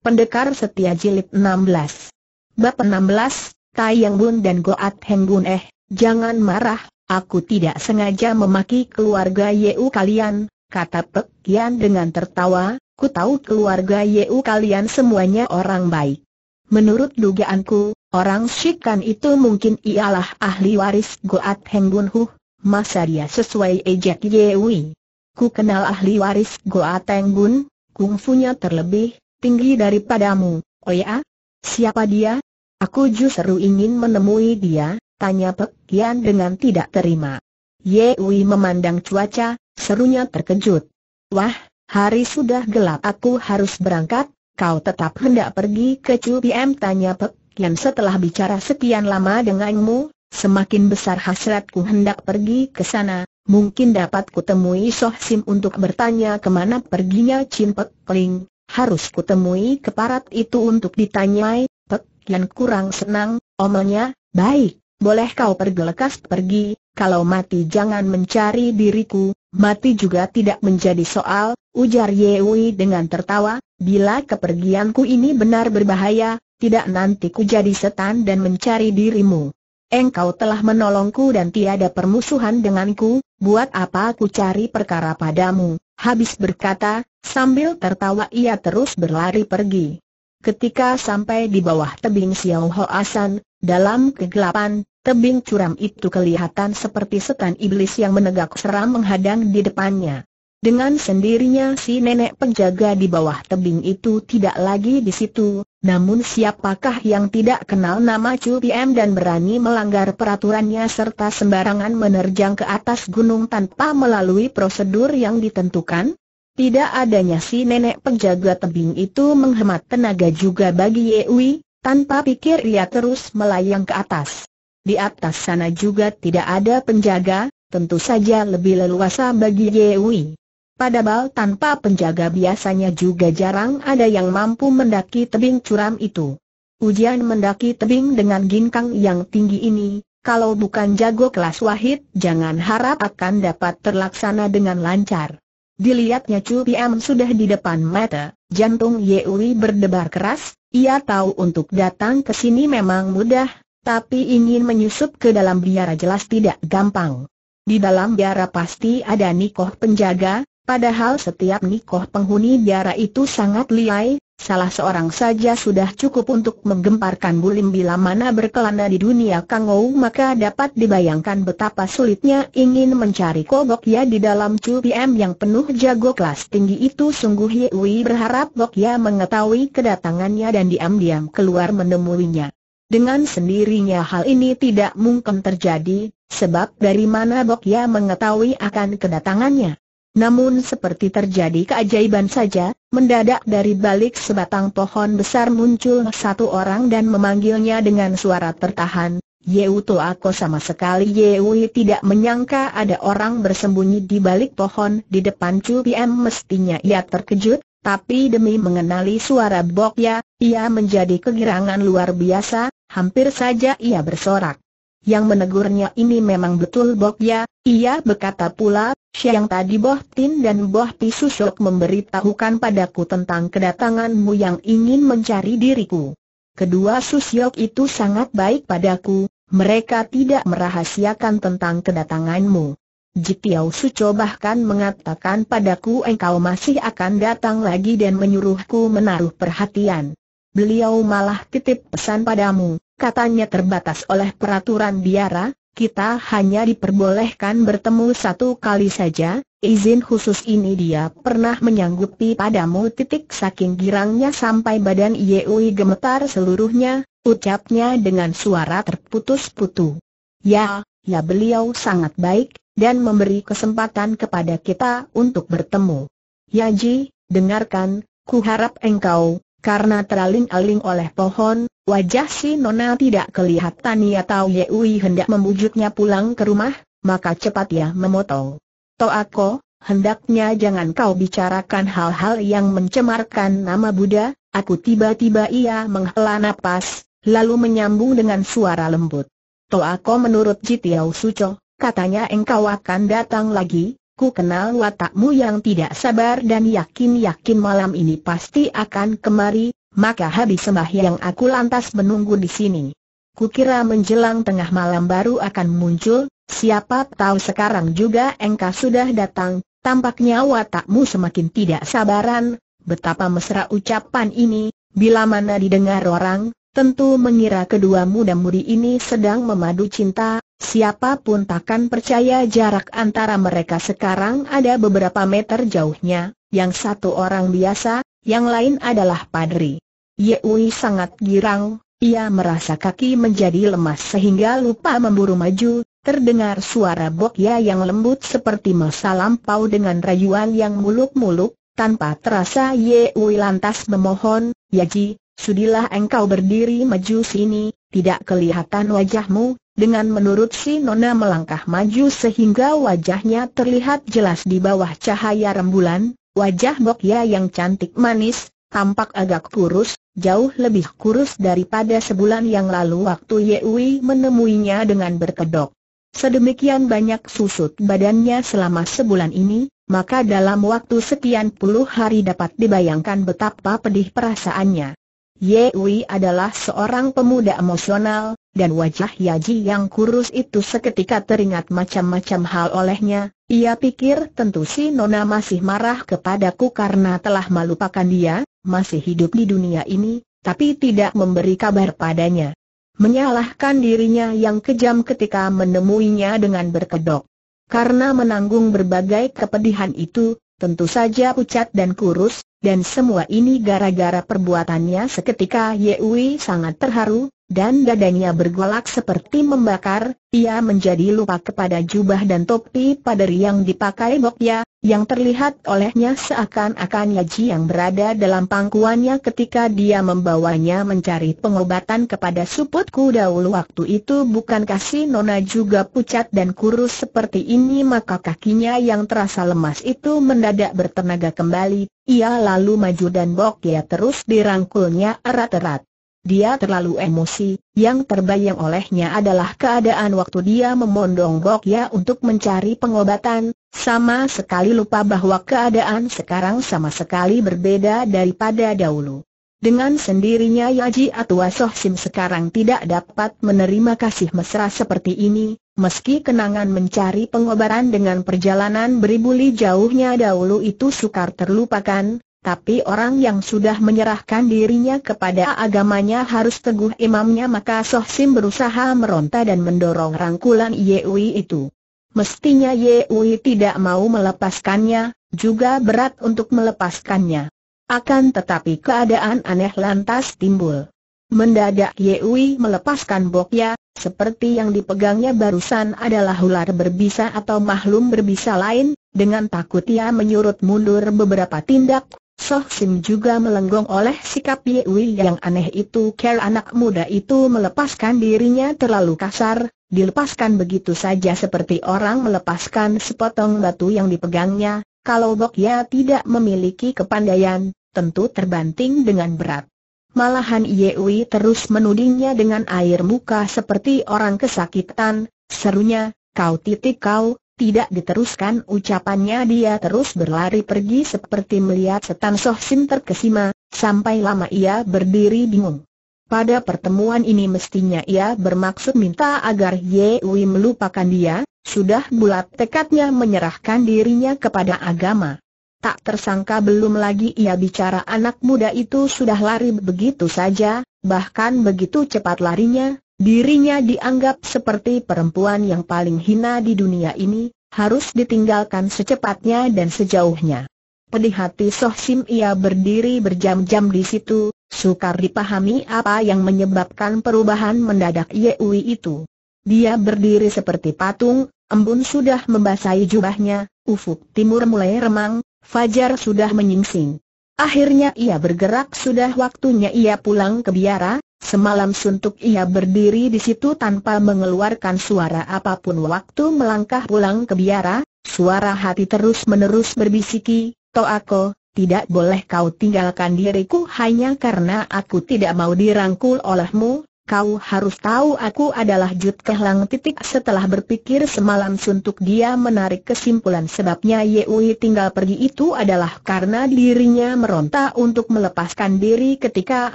Pendekar Setia Jilid 16 Bab 16, Yang Bun dan Goat Heng Bun Eh, jangan marah, aku tidak sengaja memaki keluarga Yeu kalian, kata Pek Kian dengan tertawa, ku tahu keluarga Yeu kalian semuanya orang baik. Menurut dugaanku, orang Shikan itu mungkin ialah ahli waris Goat Heng Bun Huh, masa dia sesuai ejek Yewi. Ku kenal ahli waris Goat Heng Bun, kungfunya terlebih, tinggi daripadamu, oh ya? Siapa dia? Aku justru ingin menemui dia, tanya Pek Kian dengan tidak terima. Wei memandang cuaca, serunya terkejut. Wah, hari sudah gelap aku harus berangkat, kau tetap hendak pergi ke Chu PM tanya Pek Kian setelah bicara sekian lama denganmu, semakin besar hasratku hendak pergi ke sana, mungkin dapat kutemui Soh Sim untuk bertanya kemana perginya Chin Pek Ling, harus kutemui keparat itu untuk ditanyai, Pek yang kurang senang, omelnya, baik, boleh kau pergelekas pergi, kalau mati jangan mencari diriku, mati juga tidak menjadi soal, ujar Yewi dengan tertawa, bila kepergianku ini benar berbahaya, tidak nanti ku jadi setan dan mencari dirimu. Engkau telah menolongku dan tiada permusuhan denganku, buat apa ku cari perkara padamu? Habis berkata, sambil tertawa ia terus berlari pergi. Ketika sampai di bawah tebing Xiao Ho Asan, dalam kegelapan, tebing curam itu kelihatan seperti setan iblis yang menegak seram menghadang di depannya. Dengan sendirinya si nenek penjaga di bawah tebing itu tidak lagi di situ, namun siapakah yang tidak kenal nama Chu Piem dan berani melanggar peraturannya serta sembarangan menerjang ke atas gunung tanpa melalui prosedur yang ditentukan? Tidak adanya si nenek penjaga tebing itu menghemat tenaga juga bagi Yewi, tanpa pikir ia terus melayang ke atas. Di atas sana juga tidak ada penjaga, tentu saja lebih leluasa bagi Yewi. Pada bal tanpa penjaga biasanya juga jarang ada yang mampu mendaki tebing curam itu. Ujian mendaki tebing dengan ginkang yang tinggi ini, kalau bukan jago kelas wahid, jangan harap akan dapat terlaksana dengan lancar. Dilihatnya Chu Piam sudah di depan mata, jantung Yewi berdebar keras, ia tahu untuk datang ke sini memang mudah, tapi ingin menyusup ke dalam biara jelas tidak gampang. Di dalam biara pasti ada nikoh penjaga, Padahal setiap nikoh penghuni biara itu sangat liai, salah seorang saja sudah cukup untuk menggemparkan bulim bila mana berkelana di dunia Kangou maka dapat dibayangkan betapa sulitnya ingin mencari kobok ya di dalam CUPM yang penuh jago kelas tinggi itu sungguh Yewi berharap Bok ya mengetahui kedatangannya dan diam-diam keluar menemuinya. Dengan sendirinya hal ini tidak mungkin terjadi, sebab dari mana Bok ya mengetahui akan kedatangannya. Namun seperti terjadi keajaiban saja, mendadak dari balik sebatang pohon besar muncul satu orang dan memanggilnya dengan suara tertahan, Yeu Toako sama sekali Yewi tidak menyangka ada orang bersembunyi di balik pohon di depan Chu PM mestinya ia terkejut, tapi demi mengenali suara Bokya, ia menjadi kegirangan luar biasa, hampir saja ia bersorak. Yang menegurnya ini memang betul Bokya, ia berkata pula, Siang tadi Boh Tin dan Boh Pisusok memberitahukan padaku tentang kedatanganmu yang ingin mencari diriku. Kedua Susyok itu sangat baik padaku, mereka tidak merahasiakan tentang kedatanganmu. Jitiao Suco bahkan mengatakan padaku engkau masih akan datang lagi dan menyuruhku menaruh perhatian. Beliau malah titip pesan padamu, katanya terbatas oleh peraturan biara, kita hanya diperbolehkan bertemu satu kali saja, izin khusus ini dia pernah menyanggupi padamu titik saking girangnya sampai badan Yeui gemetar seluruhnya, ucapnya dengan suara terputus putus Ya, ya beliau sangat baik, dan memberi kesempatan kepada kita untuk bertemu. Yaji, dengarkan, ku harap engkau, karena teraling-aling oleh pohon, wajah si Nona tidak kelihatan ia tahu Yewi hendak membujuknya pulang ke rumah, maka cepat ia memotong. Toako, hendaknya jangan kau bicarakan hal-hal yang mencemarkan nama Buddha, aku tiba-tiba ia menghela nafas, lalu menyambung dengan suara lembut. Toako menurut Jitiau Suco, katanya engkau akan datang lagi, Ku kenal watakmu yang tidak sabar dan yakin-yakin malam ini pasti akan kemari, maka habis yang aku lantas menunggu di sini. Kukira menjelang tengah malam baru akan muncul, siapa tahu sekarang juga engkau sudah datang, tampaknya watakmu semakin tidak sabaran, betapa mesra ucapan ini, bila mana didengar orang, Tentu mengira kedua muda-mudi ini sedang memadu cinta, siapapun takkan percaya jarak antara mereka sekarang ada beberapa meter jauhnya, yang satu orang biasa, yang lain adalah padri. Yeui sangat girang, ia merasa kaki menjadi lemas sehingga lupa memburu maju, terdengar suara Bokya yang lembut seperti masa lampau dengan rayuan yang muluk-muluk, tanpa terasa Ye Wei lantas memohon, Yaji, sudilah engkau berdiri maju sini, tidak kelihatan wajahmu, dengan menurut si Nona melangkah maju sehingga wajahnya terlihat jelas di bawah cahaya rembulan, wajah Bokya yang cantik manis, tampak agak kurus, jauh lebih kurus daripada sebulan yang lalu waktu Ye Wei menemuinya dengan berkedok. Sedemikian banyak susut badannya selama sebulan ini, maka dalam waktu sekian puluh hari dapat dibayangkan betapa pedih perasaannya. Ye Wei adalah seorang pemuda emosional, dan wajah Yaji yang kurus itu seketika teringat macam-macam hal olehnya, ia pikir tentu si Nona masih marah kepadaku karena telah melupakan dia, masih hidup di dunia ini, tapi tidak memberi kabar padanya menyalahkan dirinya yang kejam ketika menemuinya dengan berkedok. Karena menanggung berbagai kepedihan itu, tentu saja pucat dan kurus, dan semua ini gara-gara perbuatannya seketika Yewi sangat terharu, dan dadanya bergolak seperti membakar, ia menjadi lupa kepada jubah dan topi pada yang dipakai Bokya, yang terlihat olehnya seakan-akan Yaji yang berada dalam pangkuannya ketika dia membawanya mencari pengobatan kepada suputku dahulu waktu itu bukan kasih. Nona juga pucat dan kurus seperti ini maka kakinya yang terasa lemas itu mendadak bertenaga kembali, ia lalu maju dan Bokya terus dirangkulnya erat-erat. Dia terlalu emosi, yang terbayang olehnya adalah keadaan waktu dia memondong Ya untuk mencari pengobatan, sama sekali lupa bahwa keadaan sekarang sama sekali berbeda daripada dahulu. Dengan sendirinya Yaji Atua Soh Sim sekarang tidak dapat menerima kasih mesra seperti ini, meski kenangan mencari pengobatan dengan perjalanan beribuli jauhnya dahulu itu sukar terlupakan, tapi orang yang sudah menyerahkan dirinya kepada agamanya harus teguh imamnya maka Soh Sim berusaha meronta dan mendorong rangkulan Yewi itu. Mestinya Yewi tidak mau melepaskannya, juga berat untuk melepaskannya. Akan tetapi keadaan aneh lantas timbul. Mendadak Yewi melepaskan bokya, seperti yang dipegangnya barusan adalah ular berbisa atau maklum berbisa lain, dengan takut ia menyurut mundur beberapa tindak, Soh Sim juga melenggong oleh sikap Ye Wei yang aneh itu Ker anak muda itu melepaskan dirinya terlalu kasar, dilepaskan begitu saja seperti orang melepaskan sepotong batu yang dipegangnya, kalau Bok Ya tidak memiliki kepandaian, tentu terbanting dengan berat. Malahan Ye Wei terus menudingnya dengan air muka seperti orang kesakitan, serunya, kau titik kau, tidak diteruskan ucapannya dia terus berlari pergi seperti melihat setan Soh Sim terkesima, sampai lama ia berdiri bingung. Pada pertemuan ini mestinya ia bermaksud minta agar Ye Wei melupakan dia, sudah bulat tekadnya menyerahkan dirinya kepada agama. Tak tersangka belum lagi ia bicara anak muda itu sudah lari begitu saja, bahkan begitu cepat larinya, Dirinya dianggap seperti perempuan yang paling hina di dunia ini, harus ditinggalkan secepatnya dan sejauhnya. Pedih hati Soh Sim ia berdiri berjam-jam di situ, sukar dipahami apa yang menyebabkan perubahan mendadak Yewi itu. Dia berdiri seperti patung, embun sudah membasahi jubahnya, ufuk timur mulai remang, fajar sudah menyingsing. Akhirnya ia bergerak sudah waktunya ia pulang ke biara, Semalam suntuk ia berdiri di situ tanpa mengeluarkan suara apapun waktu melangkah pulang ke biara, suara hati terus-menerus berbisiki, aku, tidak boleh kau tinggalkan diriku hanya karena aku tidak mau dirangkul olehmu, Kau harus tahu aku adalah Jut Kehlang titik setelah berpikir semalam suntuk dia menarik kesimpulan sebabnya Yeui tinggal pergi itu adalah karena dirinya meronta untuk melepaskan diri ketika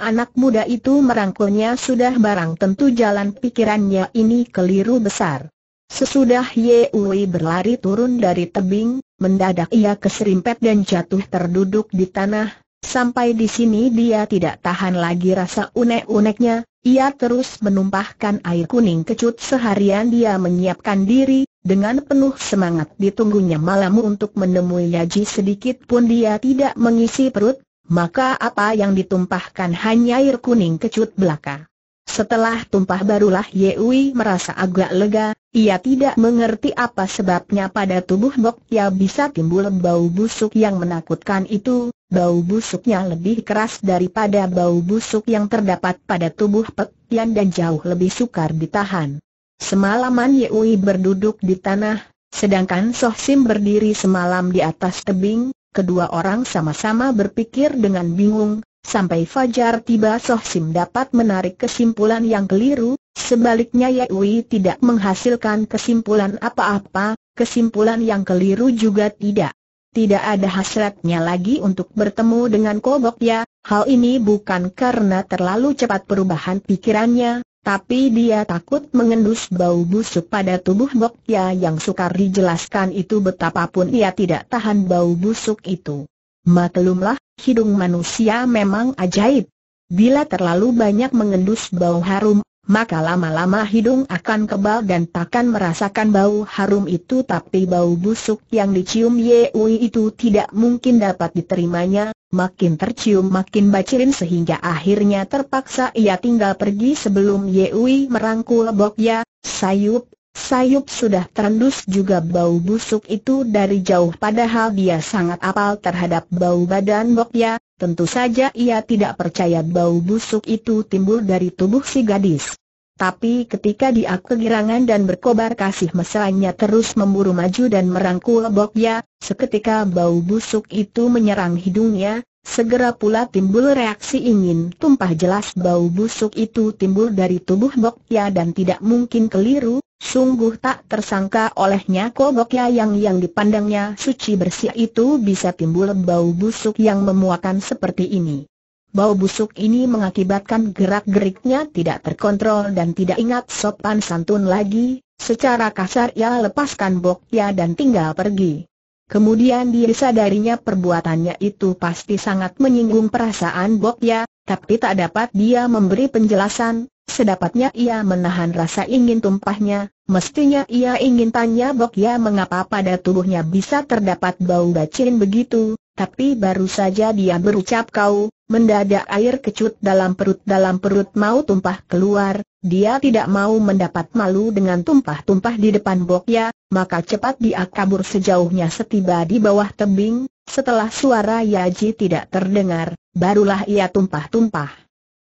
anak muda itu merangkulnya sudah barang tentu jalan pikirannya ini keliru besar. Sesudah Yeui berlari turun dari tebing, mendadak ia keserimpet dan jatuh terduduk di tanah, sampai di sini dia tidak tahan lagi rasa unek-uneknya, ia terus menumpahkan air kuning kecut seharian dia menyiapkan diri, dengan penuh semangat ditunggunya malam untuk menemui Yaji sedikit pun dia tidak mengisi perut, maka apa yang ditumpahkan hanya air kuning kecut belaka. Setelah tumpah barulah Yewi merasa agak lega, ia tidak mengerti apa sebabnya pada tubuh Bok Ya bisa timbul bau busuk yang menakutkan itu, bau busuknya lebih keras daripada bau busuk yang terdapat pada tubuh Pek Yan dan jauh lebih sukar ditahan. Semalaman Yewi berduduk di tanah, sedangkan Soh Sim berdiri semalam di atas tebing, kedua orang sama-sama berpikir dengan bingung, Sampai fajar tiba Soh Sim dapat menarik kesimpulan yang keliru, sebaliknya Wei tidak menghasilkan kesimpulan apa-apa, kesimpulan yang keliru juga tidak. Tidak ada hasratnya lagi untuk bertemu dengan Kobok ya, hal ini bukan karena terlalu cepat perubahan pikirannya, tapi dia takut mengendus bau busuk pada tubuh Bok Ya yang sukar dijelaskan itu betapapun ia tidak tahan bau busuk itu. Maklumlah, hidung manusia memang ajaib. Bila terlalu banyak mengendus bau harum, maka lama-lama hidung akan kebal dan takkan merasakan bau harum itu tapi bau busuk yang dicium Yeui itu tidak mungkin dapat diterimanya, makin tercium makin bacirin sehingga akhirnya terpaksa ia tinggal pergi sebelum Yeui merangkul Bokya, Sayup, Sayup sudah terendus juga bau busuk itu dari jauh padahal dia sangat apal terhadap bau badan Bokya, tentu saja ia tidak percaya bau busuk itu timbul dari tubuh si gadis. Tapi ketika dia kegirangan dan berkobar kasih mesranya terus memburu maju dan merangkul Bokya, seketika bau busuk itu menyerang hidungnya, segera pula timbul reaksi ingin tumpah jelas bau busuk itu timbul dari tubuh Bokya dan tidak mungkin keliru, Sungguh tak tersangka olehnya koboknya yang yang dipandangnya suci bersih itu bisa timbul bau busuk yang memuakan seperti ini. Bau busuk ini mengakibatkan gerak-geriknya tidak terkontrol dan tidak ingat sopan santun lagi, secara kasar ia lepaskan bokya dan tinggal pergi. Kemudian disadarinya perbuatannya itu pasti sangat menyinggung perasaan bokya, tapi tak dapat dia memberi penjelasan, Sedapatnya ia menahan rasa ingin tumpahnya, mestinya ia ingin tanya Bok Ya mengapa pada tubuhnya bisa terdapat bau bacin begitu, tapi baru saja dia berucap kau, mendadak air kecut dalam perut dalam perut mau tumpah keluar, dia tidak mau mendapat malu dengan tumpah-tumpah di depan Bok Ya, maka cepat dia kabur sejauhnya setiba di bawah tebing, setelah suara Yaji tidak terdengar, barulah ia tumpah-tumpah.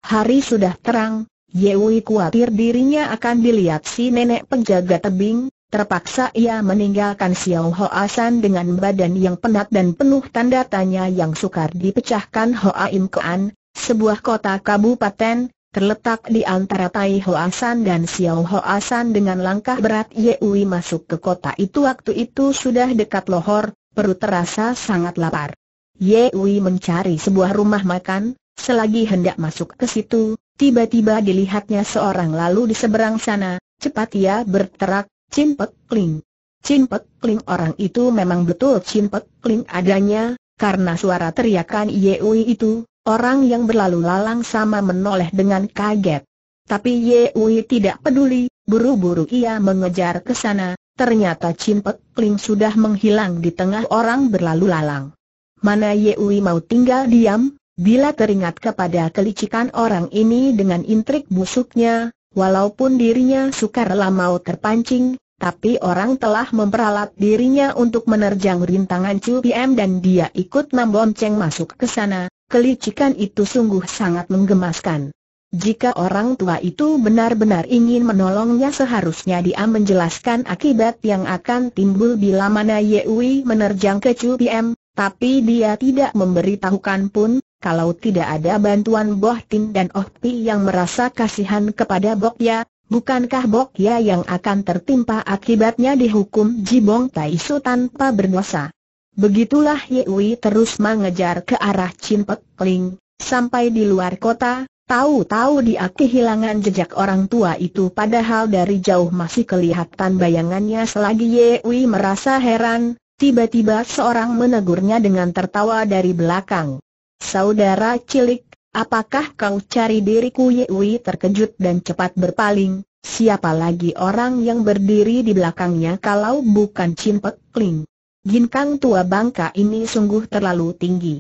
Hari sudah terang, Yewi khawatir dirinya akan dilihat si nenek penjaga tebing, terpaksa ia meninggalkan Xiao Hoa San dengan badan yang penat dan penuh tanda tanya yang sukar dipecahkan Hoa Im Kean, sebuah kota kabupaten, terletak di antara Tai Hoa San dan Xiao Hoa San dengan langkah berat Yewi masuk ke kota itu waktu itu sudah dekat lohor, perut terasa sangat lapar. Yewi mencari sebuah rumah makan, selagi hendak masuk ke situ, Tiba-tiba dilihatnya seorang lalu di seberang sana, cepat ia berterak, cimpek kling. Cimpek kling orang itu memang betul cimpek kling adanya, karena suara teriakan Yeui itu, orang yang berlalu lalang sama menoleh dengan kaget. Tapi Yeui tidak peduli, buru-buru ia mengejar ke sana, ternyata Cimpek Kling sudah menghilang di tengah orang berlalu lalang. Mana Yeui mau tinggal diam, Bila teringat kepada kelicikan orang ini dengan intrik busuknya, walaupun dirinya sukarela mau terpancing, tapi orang telah memperalat dirinya untuk menerjang rintangan Chu PM dan dia ikut membonceng masuk ke sana, kelicikan itu sungguh sangat menggemaskan. Jika orang tua itu benar-benar ingin menolongnya seharusnya dia menjelaskan akibat yang akan timbul bila mana Yewi menerjang ke Chu PM, tapi dia tidak memberitahukan pun, kalau tidak ada bantuan Boh Tin dan Oh Pi yang merasa kasihan kepada Bok Ya, bukankah Bok Ya yang akan tertimpa akibatnya dihukum Jibong Tai Su tanpa berdosa? Begitulah Wei terus mengejar ke arah Cimpek Ling, sampai di luar kota, Tahu-tahu dia kehilangan jejak orang tua itu padahal dari jauh masih kelihatan bayangannya selagi Wei merasa heran, tiba-tiba seorang menegurnya dengan tertawa dari belakang. Saudara cilik, apakah kau cari diriku Yewi terkejut dan cepat berpaling, siapa lagi orang yang berdiri di belakangnya kalau bukan Cimpek Kling. kang tua bangka ini sungguh terlalu tinggi.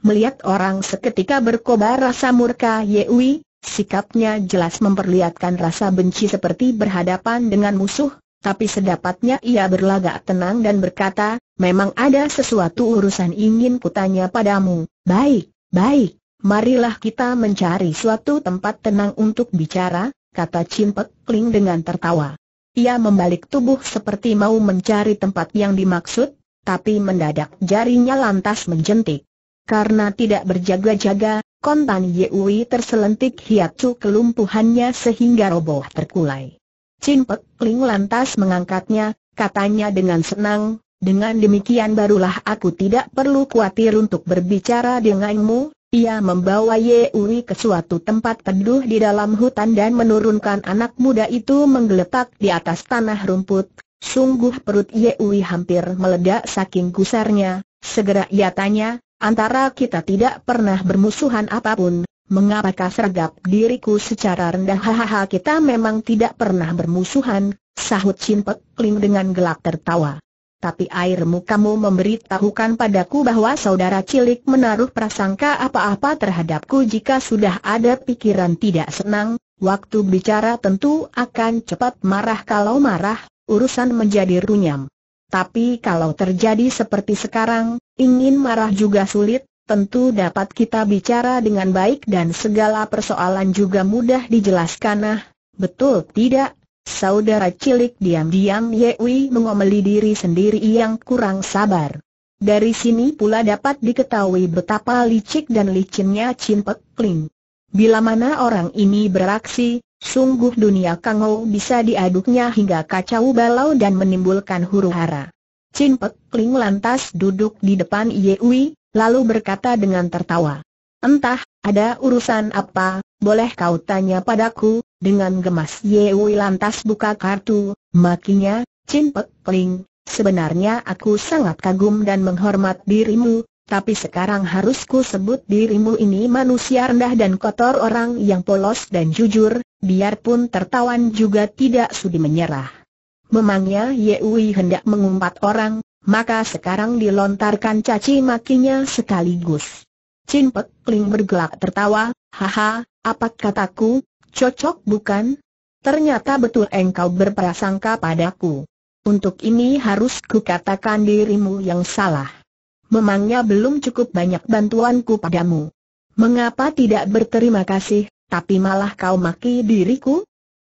Melihat orang seketika berkobar rasa murka Yewi, sikapnya jelas memperlihatkan rasa benci seperti berhadapan dengan musuh, tapi sedapatnya ia berlagak tenang dan berkata, memang ada sesuatu urusan ingin kutanya padamu. Baik, baik, marilah kita mencari suatu tempat tenang untuk bicara, kata Cimpek Kling dengan tertawa. Ia membalik tubuh seperti mau mencari tempat yang dimaksud, tapi mendadak jarinya lantas menjentik. Karena tidak berjaga-jaga, kontan Yui terselentik hiatu kelumpuhannya sehingga roboh terkulai. Chin Pek Ling lantas mengangkatnya, katanya dengan senang, dengan demikian barulah aku tidak perlu khawatir untuk berbicara denganmu, ia membawa Yeuri ke suatu tempat teduh di dalam hutan dan menurunkan anak muda itu menggeletak di atas tanah rumput. Sungguh perut Yeuri hampir meledak saking gusarnya. Segera ia tanya, antara kita tidak pernah bermusuhan apapun, mengapakah sergap diriku secara rendah hahaha kita memang tidak pernah bermusuhan, sahut Chin Pek Ling dengan gelak tertawa. Tapi airmu kamu memberitahukan padaku bahwa saudara cilik menaruh prasangka apa-apa terhadapku jika sudah ada pikiran tidak senang, waktu bicara tentu akan cepat marah kalau marah, urusan menjadi runyam. Tapi kalau terjadi seperti sekarang, ingin marah juga sulit, tentu dapat kita bicara dengan baik dan segala persoalan juga mudah dijelaskan nah, betul tidak? Saudara cilik diam-diam Yewi mengomeli diri sendiri yang kurang sabar. Dari sini pula dapat diketahui betapa licik dan licinnya Chin Pek Bila mana orang ini beraksi, sungguh dunia Ou bisa diaduknya hingga kacau balau dan menimbulkan huru hara. Chin Pek lantas duduk di depan Yewi, lalu berkata dengan tertawa. Entah, ada urusan apa, boleh kau tanya padaku, dengan gemas Yewi lantas buka kartu, makinya, Chin Pek sebenarnya aku sangat kagum dan menghormat dirimu, tapi sekarang harusku sebut dirimu ini manusia rendah dan kotor orang yang polos dan jujur, biarpun tertawan juga tidak sudi menyerah. Memangnya Yewi hendak mengumpat orang, maka sekarang dilontarkan caci makinya sekaligus. Chin Pek Ling bergelak tertawa, haha, apa kataku, cocok bukan? Ternyata betul engkau berprasangka padaku. Untuk ini harus kukatakan dirimu yang salah. Memangnya belum cukup banyak bantuanku padamu. Mengapa tidak berterima kasih, tapi malah kau maki diriku?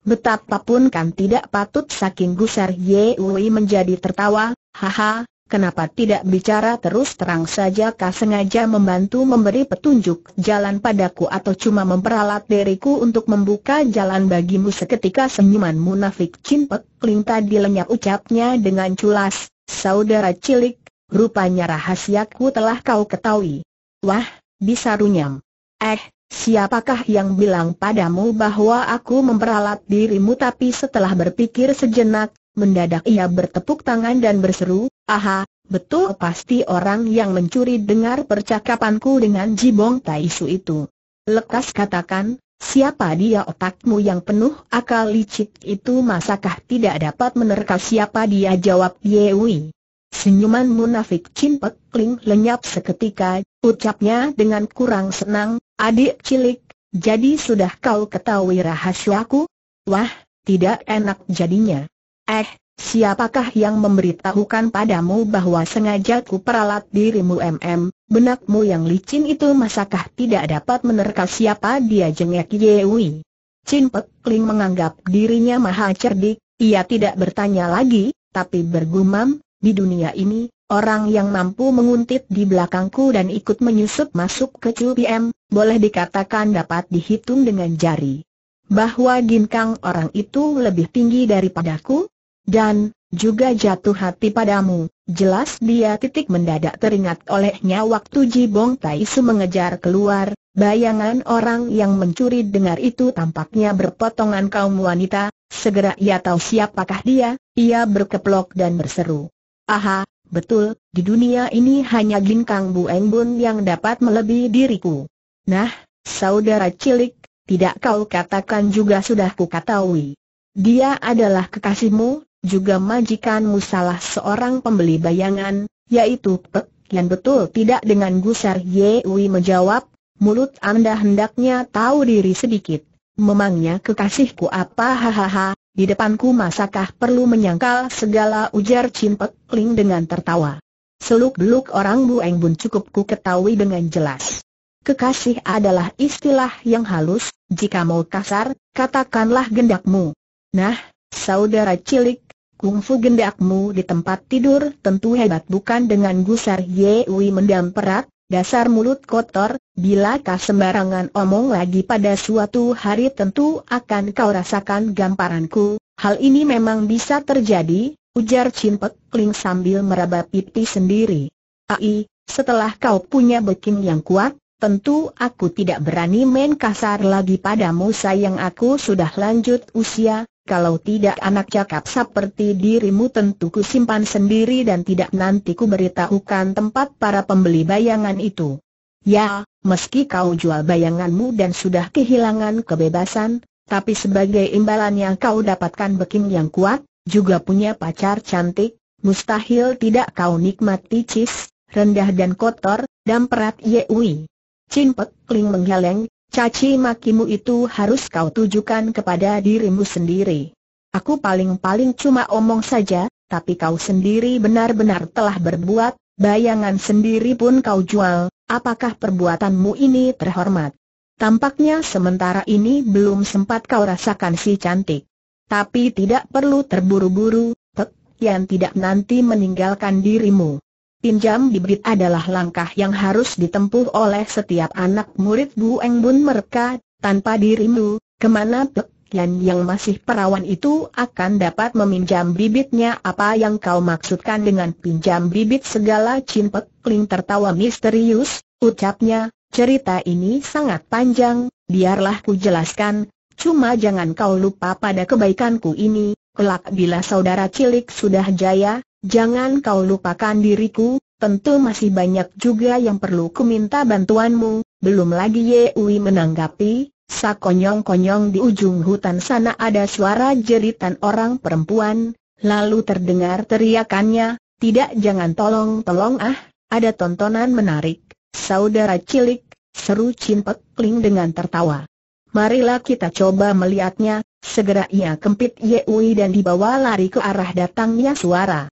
Betapapun kan tidak patut saking gusar Ye Wei menjadi tertawa, haha, kenapa tidak bicara terus terang saja kah sengaja membantu memberi petunjuk jalan padaku atau cuma memperalat diriku untuk membuka jalan bagimu seketika senyuman munafik cimpek kling tadi lenyap ucapnya dengan culas, saudara cilik, rupanya rahasiaku telah kau ketahui. Wah, bisa runyam. Eh, Siapakah yang bilang padamu bahwa aku memperalat dirimu tapi setelah berpikir sejenak, mendadak ia bertepuk tangan dan berseru, aha, betul pasti orang yang mencuri dengar percakapanku dengan Jibong Taisu itu. Lekas katakan, siapa dia otakmu yang penuh akal licik itu masakah tidak dapat menerka siapa dia jawab Yewi. Senyuman munafik Chin Pek Ling lenyap seketika, ucapnya dengan kurang senang, Adik cilik, jadi sudah kau ketahui rahasiaku? Wah, tidak enak jadinya. Eh, siapakah yang memberitahukan padamu bahwa sengaja ku peralat dirimu MM, benakmu yang licin itu masakah tidak dapat menerka siapa dia jengek Yewi? Chin Pek Ling menganggap dirinya maha cerdik, ia tidak bertanya lagi, tapi bergumam, di dunia ini, Orang yang mampu menguntit di belakangku dan ikut menyusup masuk ke CUPM, boleh dikatakan dapat dihitung dengan jari. Bahwa ginkang orang itu lebih tinggi daripadaku? Dan, juga jatuh hati padamu, jelas dia titik mendadak teringat olehnya waktu Jibong Taisu mengejar keluar, bayangan orang yang mencuri dengar itu tampaknya berpotongan kaum wanita, segera ia tahu siapakah dia, ia berkeplok dan berseru. Aha, Betul, di dunia ini hanya Ginkang Eng Bun yang dapat melebihi diriku. Nah, saudara cilik, tidak kau katakan juga sudah ku kukataui. Dia adalah kekasihmu, juga majikanmu salah seorang pembeli bayangan, yaitu Pek Yan betul tidak dengan gusar Ye Wei menjawab, mulut anda hendaknya tahu diri sedikit. Memangnya kekasihku apa hahaha, di depanku masakah perlu menyangkal segala ujar Cimpek Ling dengan tertawa. Seluk-beluk orang Bueng Bun cukup ku ketahui dengan jelas. Kekasih adalah istilah yang halus, jika mau kasar, katakanlah gendakmu. Nah, saudara cilik, kungfu gendakmu di tempat tidur tentu hebat bukan dengan gusar Yewi mendam perak, Dasar mulut kotor, bila kau sembarangan omong lagi pada suatu hari tentu akan kau rasakan gamparanku, hal ini memang bisa terjadi, ujar Cimpek Kling sambil meraba pipi sendiri. Ai, setelah kau punya beking yang kuat, tentu aku tidak berani main kasar lagi padamu sayang aku sudah lanjut usia, kalau tidak anak cakap seperti dirimu tentu ku simpan sendiri dan tidak nanti ku beritahukan tempat para pembeli bayangan itu. Ya, meski kau jual bayanganmu dan sudah kehilangan kebebasan, tapi sebagai imbalan yang kau dapatkan beking yang kuat, juga punya pacar cantik, mustahil tidak kau nikmati cis, rendah dan kotor, dan perat yeui. Cinpek Kling menggeleng, Caci makimu itu harus kau tujukan kepada dirimu sendiri. Aku paling-paling cuma omong saja, tapi kau sendiri benar-benar telah berbuat, bayangan sendiri pun kau jual, apakah perbuatanmu ini terhormat? Tampaknya sementara ini belum sempat kau rasakan si cantik. Tapi tidak perlu terburu-buru, Pek, yang tidak nanti meninggalkan dirimu. Pinjam bibit adalah langkah yang harus ditempuh oleh setiap anak murid Bu Eng Bun mereka, tanpa dirimu, kemana Pek Yan yang masih perawan itu akan dapat meminjam bibitnya apa yang kau maksudkan dengan pinjam bibit segala Chin Pek Ling tertawa misterius, ucapnya, cerita ini sangat panjang, biarlah ku jelaskan, cuma jangan kau lupa pada kebaikanku ini, kelak bila saudara cilik sudah jaya, Jangan kau lupakan diriku, tentu masih banyak juga yang perlu kuminta bantuanmu, belum lagi Ye Wei menanggapi, sakonyong-konyong di ujung hutan sana ada suara jeritan orang perempuan, lalu terdengar teriakannya, tidak jangan tolong-tolong ah, ada tontonan menarik, saudara cilik, seru Chin Kling dengan tertawa. Marilah kita coba melihatnya, segera ia kempit Ye Wei dan dibawa lari ke arah datangnya suara.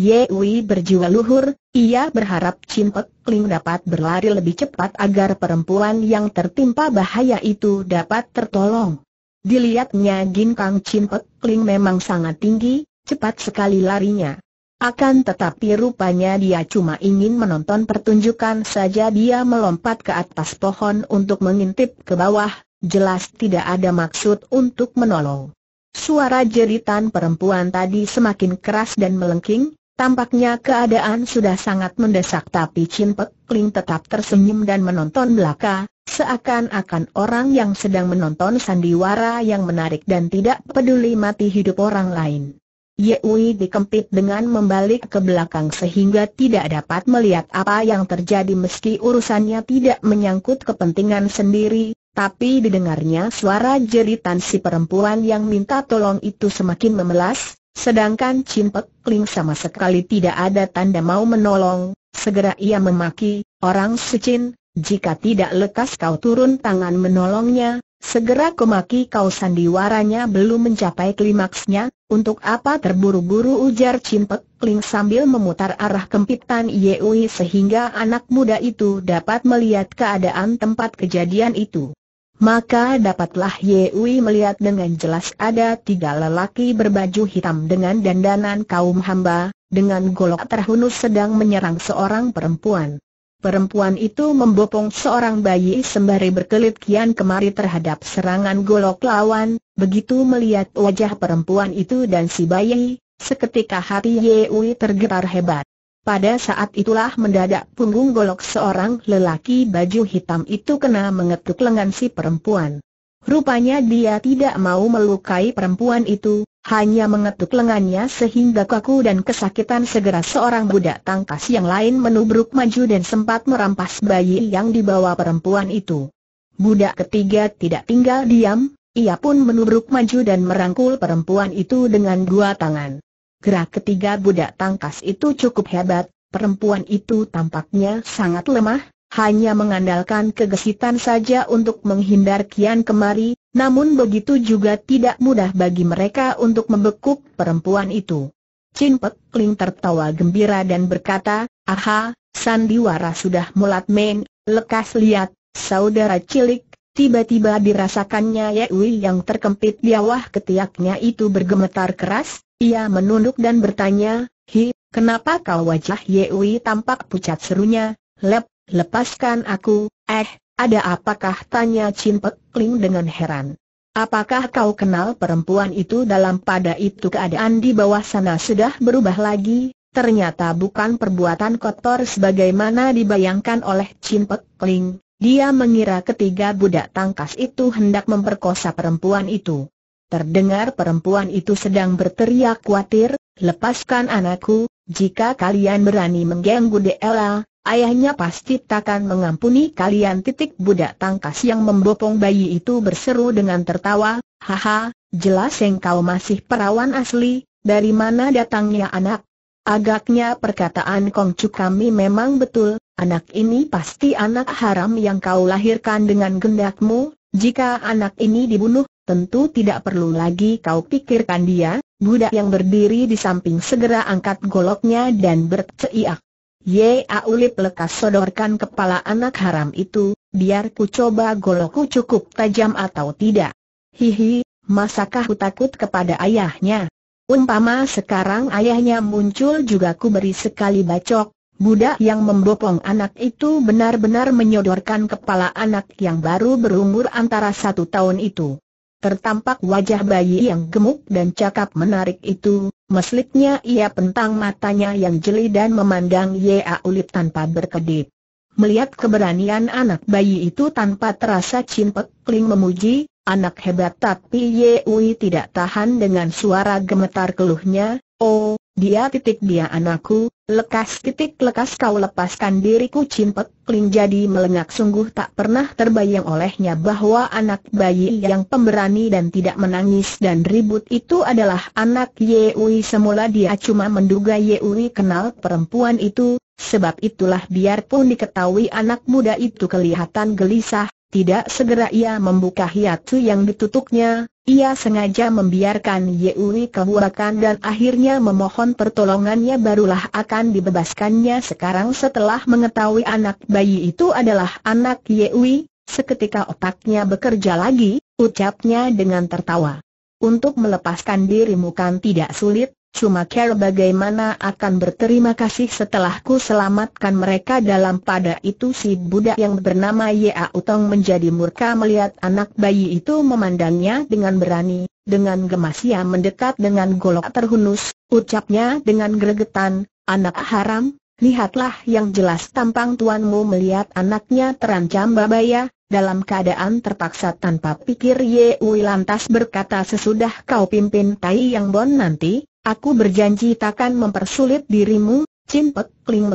Wei berjiwa luhur, ia berharap Chin Pek Ling dapat berlari lebih cepat agar perempuan yang tertimpa bahaya itu dapat tertolong. Dilihatnya Ginkang Chin Pek Ling memang sangat tinggi, cepat sekali larinya. Akan tetapi rupanya dia cuma ingin menonton pertunjukan saja dia melompat ke atas pohon untuk mengintip ke bawah, jelas tidak ada maksud untuk menolong. Suara jeritan perempuan tadi semakin keras dan melengking, Tampaknya keadaan sudah sangat mendesak tapi Chin Pek Ling tetap tersenyum dan menonton belaka, seakan-akan orang yang sedang menonton sandiwara yang menarik dan tidak peduli mati hidup orang lain. Ye Wei dikempit dengan membalik ke belakang sehingga tidak dapat melihat apa yang terjadi meski urusannya tidak menyangkut kepentingan sendiri, tapi didengarnya suara jeritan si perempuan yang minta tolong itu semakin memelas, Sedangkan Cimpek Kling sama sekali tidak ada tanda mau menolong, segera ia memaki, orang sucin, jika tidak lekas kau turun tangan menolongnya, segera kemaki kau sandiwaranya belum mencapai klimaksnya, untuk apa terburu-buru ujar Cimpek Kling sambil memutar arah kempitan Yeui sehingga anak muda itu dapat melihat keadaan tempat kejadian itu maka dapatlah Yewi melihat dengan jelas ada tiga lelaki berbaju hitam dengan dandanan kaum hamba, dengan golok terhunus sedang menyerang seorang perempuan. Perempuan itu membopong seorang bayi sembari berkelit kian kemari terhadap serangan golok lawan, begitu melihat wajah perempuan itu dan si bayi, seketika hati Yewi tergetar hebat. Pada saat itulah mendadak punggung golok seorang lelaki baju hitam itu kena mengetuk lengan si perempuan. Rupanya dia tidak mau melukai perempuan itu, hanya mengetuk lengannya sehingga kaku dan kesakitan segera seorang budak tangkas yang lain menubruk maju dan sempat merampas bayi yang dibawa perempuan itu. Budak ketiga tidak tinggal diam, ia pun menubruk maju dan merangkul perempuan itu dengan dua tangan. Gerak ketiga budak tangkas itu cukup hebat, perempuan itu tampaknya sangat lemah, hanya mengandalkan kegesitan saja untuk menghindar kian kemari, namun begitu juga tidak mudah bagi mereka untuk membekuk perempuan itu. Chin Pek Kling tertawa gembira dan berkata, Aha, sandiwara sudah mulat main, lekas lihat, saudara cilik, tiba-tiba dirasakannya Yewi yang terkempit di awah ketiaknya itu bergemetar keras, ia menunduk dan bertanya, Hi, kenapa kau wajah Yewi tampak pucat serunya, Lep, lepaskan aku, eh, ada apakah tanya Chin Pek Ling dengan heran. Apakah kau kenal perempuan itu dalam pada itu keadaan di bawah sana sudah berubah lagi, ternyata bukan perbuatan kotor sebagaimana dibayangkan oleh Chin Pek Ling. Dia mengira ketiga budak tangkas itu hendak memperkosa perempuan itu. Terdengar perempuan itu sedang berteriak khawatir, lepaskan anakku, jika kalian berani mengganggu Dela, ayahnya pasti takkan mengampuni kalian titik budak tangkas yang membopong bayi itu berseru dengan tertawa, haha, jelas engkau masih perawan asli, dari mana datangnya anak? Agaknya perkataan Kongcu kami memang betul, anak ini pasti anak haram yang kau lahirkan dengan gendakmu, jika anak ini dibunuh, Tentu tidak perlu lagi kau pikirkan dia, budak yang berdiri di samping segera angkat goloknya dan berceiak. Ye Aulip lekas sodorkan kepala anak haram itu, biar ku coba golokku cukup tajam atau tidak. Hihi, masakah ku takut kepada ayahnya? Umpama sekarang ayahnya muncul juga ku beri sekali bacok, Budak yang membopong anak itu benar-benar menyodorkan kepala anak yang baru berumur antara satu tahun itu tertampak wajah bayi yang gemuk dan cakap menarik itu, meslitnya ia pentang matanya yang jeli dan memandang Yea Ulip tanpa berkedip. Melihat keberanian anak bayi itu tanpa terasa cinta Kling memuji, anak hebat tapi Yeui tidak tahan dengan suara gemetar keluhnya, oh, dia titik dia anakku, lekas titik lekas kau lepaskan diriku cimpek kling jadi melengak sungguh tak pernah terbayang olehnya bahwa anak bayi yang pemberani dan tidak menangis dan ribut itu adalah anak Yeui semula dia cuma menduga Yeui kenal perempuan itu, sebab itulah biarpun diketahui anak muda itu kelihatan gelisah, tidak segera ia membuka hiatu yang ditutupnya, ia sengaja membiarkan Yeuri kehuakan dan akhirnya memohon pertolongannya barulah akan dibebaskannya sekarang setelah mengetahui anak bayi itu adalah anak Yeuri, seketika otaknya bekerja lagi, ucapnya dengan tertawa. Untuk melepaskan dirimu kan tidak sulit, Cuma care bagaimana akan berterima kasih setelah ku selamatkan mereka dalam pada itu si budak yang bernama Ya Utong menjadi murka melihat anak bayi itu memandangnya dengan berani, dengan gemas ia mendekat dengan golok terhunus, ucapnya dengan gregetan, anak haram, lihatlah yang jelas tampang tuanmu melihat anaknya terancam babaya, dalam keadaan terpaksa tanpa pikir Ye Ui lantas berkata sesudah kau pimpin Tai Yang Bon nanti, Aku berjanji takkan mempersulit dirimu, Chin Pek Ling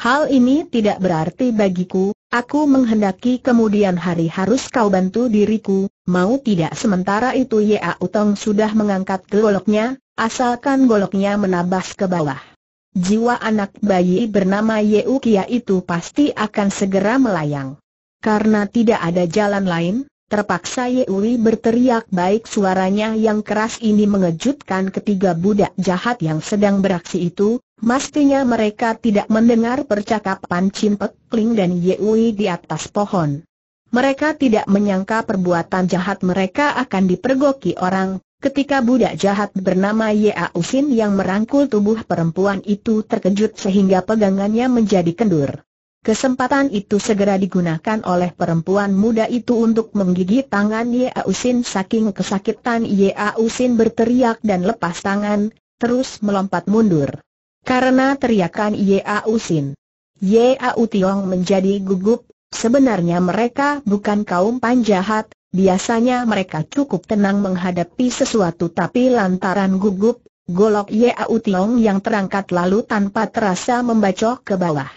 hal ini tidak berarti bagiku, aku menghendaki kemudian hari harus kau bantu diriku, mau tidak sementara itu Ya Utong sudah mengangkat goloknya, asalkan goloknya menabas ke bawah. Jiwa anak bayi bernama Yeu itu pasti akan segera melayang. Karena tidak ada jalan lain, Terpaksa Yewi berteriak baik suaranya yang keras ini mengejutkan ketiga budak jahat yang sedang beraksi itu, mestinya mereka tidak mendengar percakapan Cimpek Kling dan Yewi di atas pohon. Mereka tidak menyangka perbuatan jahat mereka akan dipergoki orang, ketika budak jahat bernama Ye Usin yang merangkul tubuh perempuan itu terkejut sehingga pegangannya menjadi kendur. Kesempatan itu segera digunakan oleh perempuan muda itu untuk menggigit tangan Usin saking kesakitan Usin berteriak dan lepas tangan, terus melompat mundur. Karena teriakan Ye Au Tiong menjadi gugup, sebenarnya mereka bukan kaum panjahat, biasanya mereka cukup tenang menghadapi sesuatu tapi lantaran gugup, golok Au Tiong yang terangkat lalu tanpa terasa membacok ke bawah.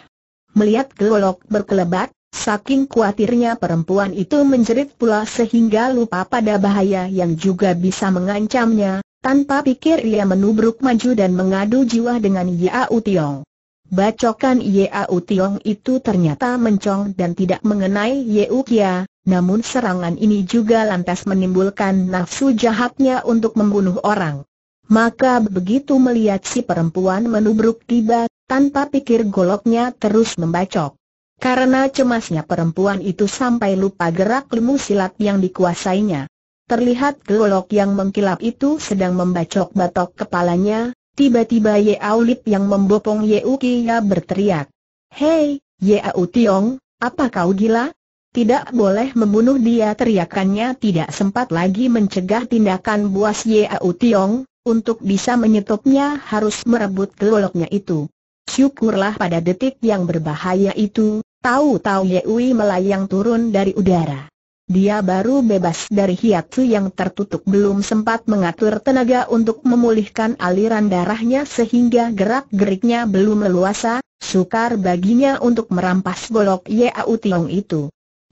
Melihat gelolok berkelebat, saking khawatirnya perempuan itu menjerit pula sehingga lupa pada bahaya yang juga bisa mengancamnya, tanpa pikir ia menubruk maju dan mengadu jiwa dengan Yau Tiong. Bacokan Yau Tiong itu ternyata mencong dan tidak mengenai Yeu Kia, namun serangan ini juga lantas menimbulkan nafsu jahatnya untuk membunuh orang. Maka begitu melihat si perempuan menubruk tiba tanpa pikir goloknya terus membacok. Karena cemasnya perempuan itu sampai lupa gerak ilmu silat yang dikuasainya. Terlihat golok yang mengkilap itu sedang membacok batok kepalanya, tiba-tiba Ye Aulip yang membopong Ye Ukiya berteriak. Hei, Ye Au Tiong, apa kau gila? Tidak boleh membunuh dia teriakannya tidak sempat lagi mencegah tindakan buas Ye Au Tiong, untuk bisa menyetopnya harus merebut goloknya itu. Syukurlah pada detik yang berbahaya itu, tahu-tahu Yewi melayang turun dari udara. Dia baru bebas dari hiatsu yang tertutup belum sempat mengatur tenaga untuk memulihkan aliran darahnya sehingga gerak-geriknya belum leluasa, sukar baginya untuk merampas golok Yau Tiong itu.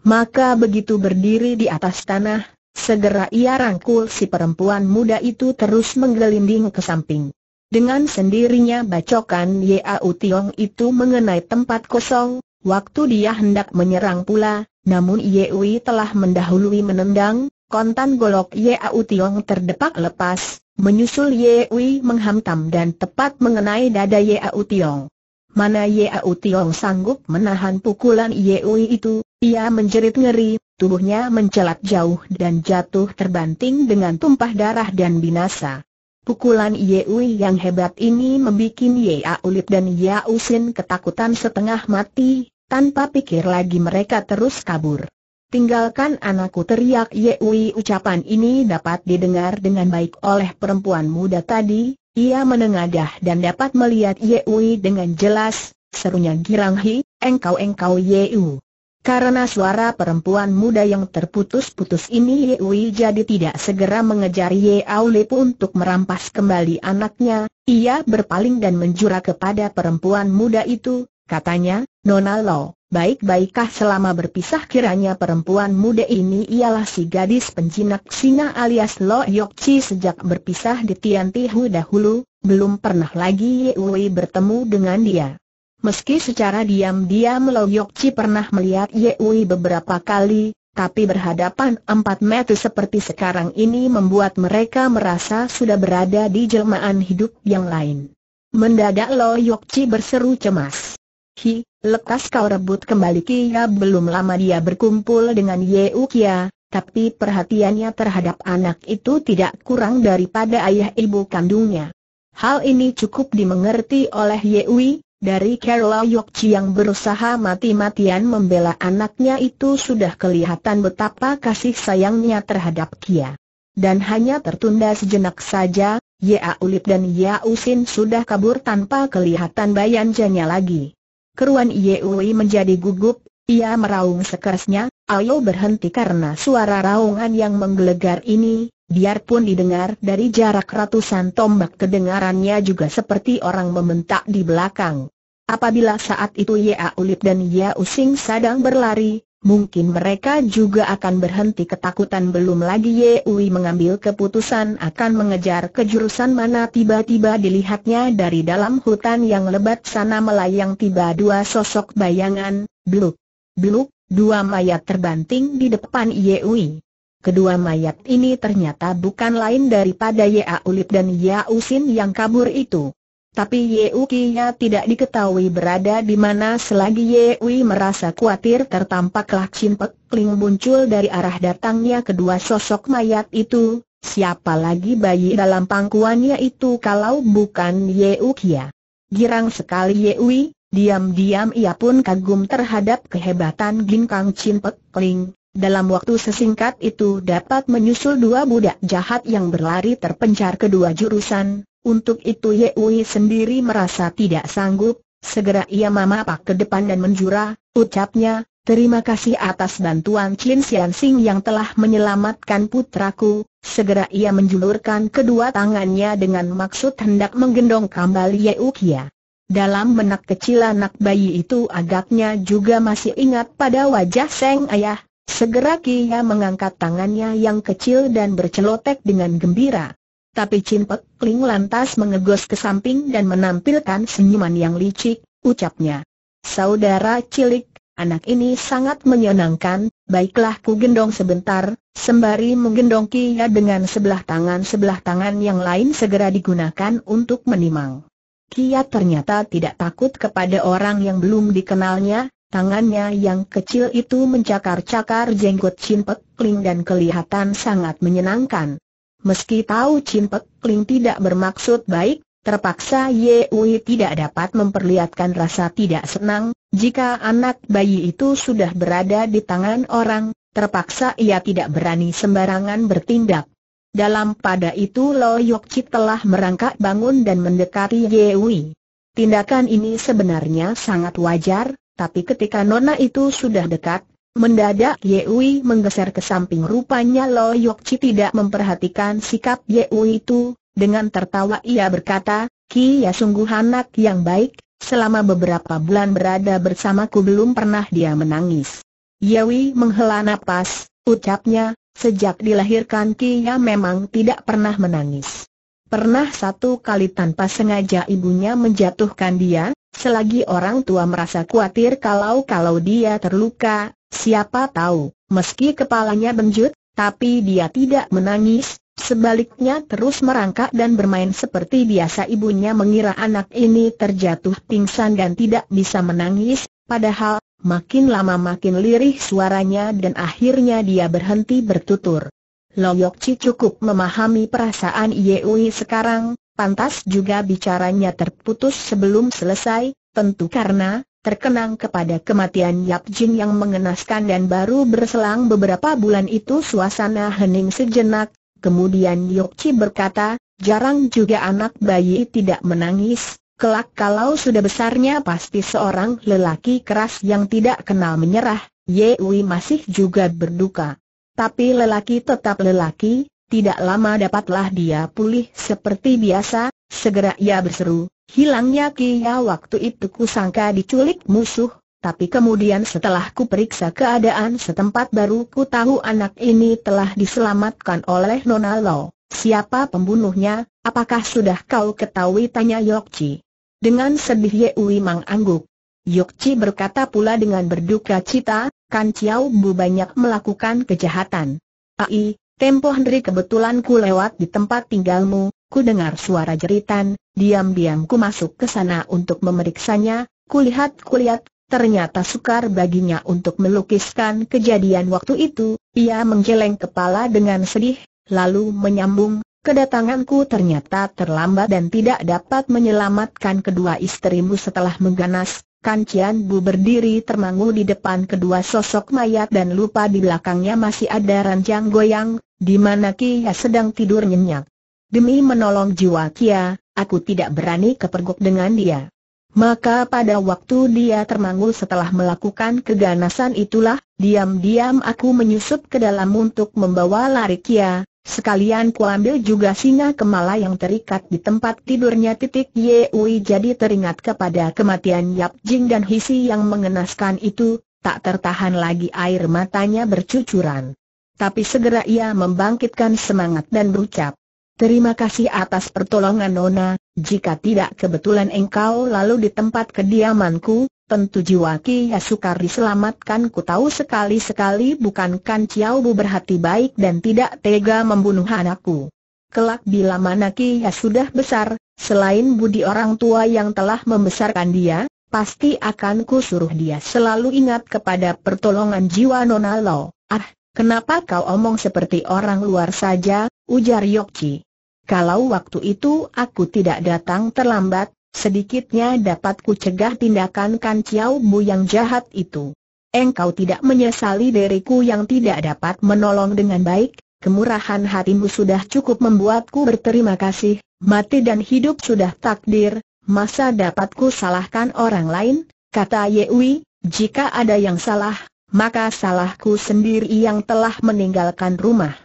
Maka begitu berdiri di atas tanah, segera ia rangkul si perempuan muda itu terus menggelinding ke samping. Dengan sendirinya bacokan Yau Tiong itu mengenai tempat kosong, waktu dia hendak menyerang pula, namun Yewi telah mendahului menendang, kontan golok Yau Tiong terdepak lepas, menyusul Yewi menghantam dan tepat mengenai dada Yau Tiong. Mana Yau Tiong sanggup menahan pukulan Yewi itu, ia menjerit ngeri, tubuhnya mencelat jauh dan jatuh terbanting dengan tumpah darah dan binasa. Pukulan Yeui yang hebat ini membuat Yea Ulip dan Usin ketakutan setengah mati, tanpa pikir lagi mereka terus kabur. Tinggalkan anakku teriak Yeui ucapan ini dapat didengar dengan baik oleh perempuan muda tadi, ia menengadah dan dapat melihat Yeui dengan jelas, serunya Girang Hi, engkau engkau Yeui. Karena suara perempuan muda yang terputus-putus ini Ye Wei jadi tidak segera mengejar Ye Aulip untuk merampas kembali anaknya, ia berpaling dan menjura kepada perempuan muda itu, katanya, Nona Lo, baik-baikkah selama berpisah kiranya perempuan muda ini ialah si gadis penjinak Sina alias Lo Chi sejak berpisah di Tian Tiantihu dahulu, belum pernah lagi Ye Wei bertemu dengan dia. Meski secara diam-diam Loyok Chi pernah melihat Ye Yewi beberapa kali, tapi berhadapan empat meter seperti sekarang ini membuat mereka merasa sudah berada di jelmaan hidup yang lain. Mendadak Loyok Chi berseru cemas. Hi, lekas kau rebut kembali Kia ya. belum lama dia berkumpul dengan Ye Kia, tapi perhatiannya terhadap anak itu tidak kurang daripada ayah ibu kandungnya. Hal ini cukup dimengerti oleh Ye Yewi, dari Carol Yokchi yang berusaha mati-matian membela anaknya itu sudah kelihatan betapa kasih sayangnya terhadap Kia. Dan hanya tertunda sejenak saja, Ya Ulip dan Ya Usin sudah kabur tanpa kelihatan bayanjanya lagi. Keruan Yeui menjadi gugup, ia meraung sekerasnya, ayo berhenti karena suara raungan yang menggelegar ini, Biarpun didengar dari jarak ratusan tombak kedengarannya juga seperti orang membentak di belakang. Apabila saat itu Ya Ulip dan Ya Using sedang berlari, mungkin mereka juga akan berhenti ketakutan belum lagi Ye Ui mengambil keputusan akan mengejar ke jurusan mana tiba-tiba dilihatnya dari dalam hutan yang lebat sana melayang tiba dua sosok bayangan, bluk, bluk, dua mayat terbanting di depan Ye Ui. Kedua mayat ini ternyata bukan lain daripada Ya Ulip dan Ya Usin yang kabur itu. Tapi Yeukinya tidak diketahui berada di mana selagi Yeui merasa khawatir tertampaklah Chin Pek Ling muncul dari arah datangnya kedua sosok mayat itu, siapa lagi bayi dalam pangkuannya itu kalau bukan Yeukia. Girang sekali Yeui. diam-diam ia pun kagum terhadap kehebatan Ginkang Chin Pek Ling, dalam waktu sesingkat itu dapat menyusul dua budak jahat yang berlari terpencar kedua jurusan, untuk itu Ye Yewi sendiri merasa tidak sanggup, segera ia memapak ke depan dan menjura, ucapnya, Terima kasih atas bantuan Chin Sian Sing yang telah menyelamatkan putraku. Segera ia menjulurkan kedua tangannya dengan maksud hendak menggendong kembali Ye Ukia. Dalam menak kecil anak bayi itu agaknya juga masih ingat pada wajah Seng Ayah, Segera Kia mengangkat tangannya yang kecil dan bercelotek dengan gembira. Tapi Chin Pek Ling lantas mengegos ke samping dan menampilkan senyuman yang licik, ucapnya. Saudara cilik, anak ini sangat menyenangkan, baiklah ku gendong sebentar, sembari menggendong Kia dengan sebelah tangan-sebelah tangan yang lain segera digunakan untuk menimang. Kia ternyata tidak takut kepada orang yang belum dikenalnya, Tangannya yang kecil itu mencakar-cakar jenggot Chin Pek Kling dan kelihatan sangat menyenangkan. Meski tahu Chin Pek Kling tidak bermaksud baik, terpaksa Ye Ui tidak dapat memperlihatkan rasa tidak senang, jika anak bayi itu sudah berada di tangan orang, terpaksa ia tidak berani sembarangan bertindak. Dalam pada itu Lo Yok Chit telah merangkak bangun dan mendekati Ye Ui. Tindakan ini sebenarnya sangat wajar, tapi ketika nona itu sudah dekat, mendadak Yeui menggeser ke samping rupanya Lo Yokci tidak memperhatikan sikap Yeui itu, dengan tertawa ia berkata, Ki ya sungguh anak yang baik, selama beberapa bulan berada bersamaku belum pernah dia menangis. Yeui menghela napas, ucapnya, sejak dilahirkan Ki ya memang tidak pernah menangis. Pernah satu kali tanpa sengaja ibunya menjatuhkan dia, Selagi orang tua merasa khawatir kalau-kalau dia terluka, siapa tahu, meski kepalanya benjut, tapi dia tidak menangis, sebaliknya terus merangkak dan bermain seperti biasa ibunya mengira anak ini terjatuh pingsan dan tidak bisa menangis, padahal, makin lama makin lirih suaranya dan akhirnya dia berhenti bertutur. Loyok cukup memahami perasaan Yewi sekarang, pantas juga bicaranya terputus sebelum selesai, tentu karena terkenang kepada kematian Yap Jin yang mengenaskan dan baru berselang beberapa bulan itu suasana hening sejenak, kemudian Chi berkata, jarang juga anak bayi tidak menangis, kelak kalau sudah besarnya pasti seorang lelaki keras yang tidak kenal menyerah, Yewi masih juga berduka. Tapi lelaki tetap lelaki, tidak lama dapatlah dia pulih seperti biasa, segera ia berseru, hilangnya Kia waktu itu kusangka diculik musuh, tapi kemudian setelah ku keadaan setempat baru ku tahu anak ini telah diselamatkan oleh Nona Lo. Siapa pembunuhnya, apakah sudah kau ketahui tanya Yokci. Dengan sedih Yewi Mang angguk. Yokci berkata pula dengan berduka cita, Kan Chiao Bu banyak melakukan kejahatan. Aih. Tempo Hendri kebetulan ku lewat di tempat tinggalmu, ku dengar suara jeritan, diam-diam ku masuk ke sana untuk memeriksanya, ku lihat ku lihat, ternyata sukar baginya untuk melukiskan kejadian waktu itu, ia menggeleng kepala dengan sedih, lalu menyambung, kedatanganku ternyata terlambat dan tidak dapat menyelamatkan kedua istrimu setelah mengganas, Kan Cian Bu berdiri termangu di depan kedua sosok mayat dan lupa di belakangnya masih ada ranjang goyang, di mana Kia sedang tidur nyenyak. Demi menolong jiwa Kia, aku tidak berani kepergok dengan dia. Maka pada waktu dia termangu setelah melakukan keganasan itulah, diam-diam aku menyusup ke dalam untuk membawa lari Kia, Sekalian kuambil juga singa kemala yang terikat di tempat tidurnya titik Ye Wei jadi teringat kepada kematian Yap Jing dan Hisi yang mengenaskan itu, tak tertahan lagi air matanya bercucuran. Tapi segera ia membangkitkan semangat dan berucap, Terima kasih atas pertolongan Nona, jika tidak kebetulan engkau lalu di tempat kediamanku, Tentu jiwa Ki Yasukar diselamatkan ku tahu sekali-sekali bukankan Chiao Bu berhati baik dan tidak tega membunuh anakku. Kelak bila mana Ki ya sudah besar, selain budi orang tua yang telah membesarkan dia, pasti akan ku suruh dia selalu ingat kepada pertolongan jiwa Nona Lo. Ah, kenapa kau omong seperti orang luar saja, ujar Yokci. Kalau waktu itu aku tidak datang terlambat, Sedikitnya dapat kucegah tindakan Kan Chiao Bu yang jahat itu. Engkau tidak menyesali diriku yang tidak dapat menolong dengan baik, kemurahan hatimu sudah cukup membuatku berterima kasih, mati dan hidup sudah takdir, masa dapatku salahkan orang lain, kata Yewi, jika ada yang salah, maka salahku sendiri yang telah meninggalkan rumah.